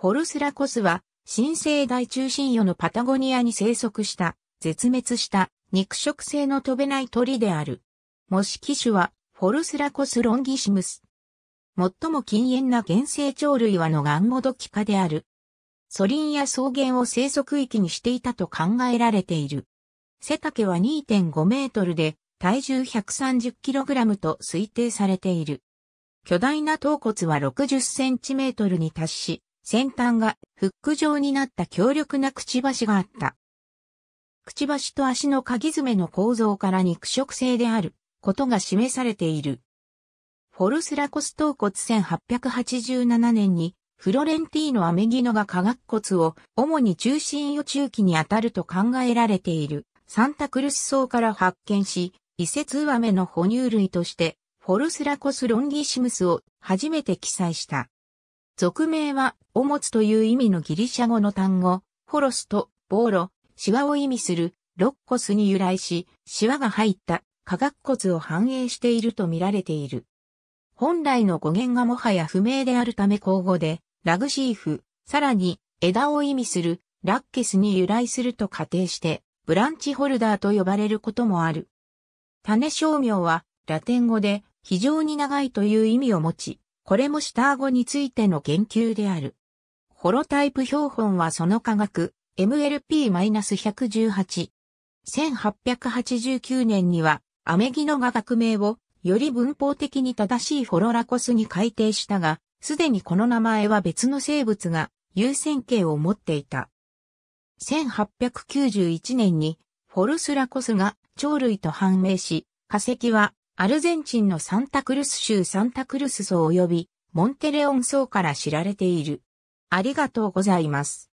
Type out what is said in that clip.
フォルスラコスは、新生代中心魚のパタゴニアに生息した、絶滅した肉食性の飛べない鳥である。模式種は、フォルスラコスロンギシムス。最も禁煙な原生鳥類はのガンモドキ科である。ソリンや草原を生息域にしていたと考えられている。背丈は2.5メートルで、体重1 3 0ラムと推定されている。巨大な頭骨は6 0トルに達し、先端がフック状になった強力なくちばしがあった。くちばしと足の鍵爪の構造から肉食性であることが示されている。フォルスラコス頭骨1887年にフロレンティーノ・アメギノが化学骨を主に中心予中期にあたると考えられているサンタクルス層から発見し、移設上目の哺乳類としてフォルスラコス・ロンギシムスを初めて記載した。俗名は、おもつという意味のギリシャ語の単語、ホロスと、ボーロ、シワを意味する、ロッコスに由来し、シワが入った化学骨を反映していると見られている。本来の語源がもはや不明であるため口語で、ラグシーフ、さらに枝を意味するラッケスに由来すると仮定して、ブランチホルダーと呼ばれることもある。種商名はラテン語で非常に長いという意味を持ち、これもシター語についての言及である。ホロタイプ標本はその科学、MLP-118。1889年にはアメギノが学名をより文法的に正しいホロラコスに改定したが、すでにこの名前は別の生物が優先形を持っていた。1891年にフォルスラコスが鳥類と判明し、化石はアルゼンチンのサンタクルス州サンタクルス層及びモンテレオン層から知られている。ありがとうございます。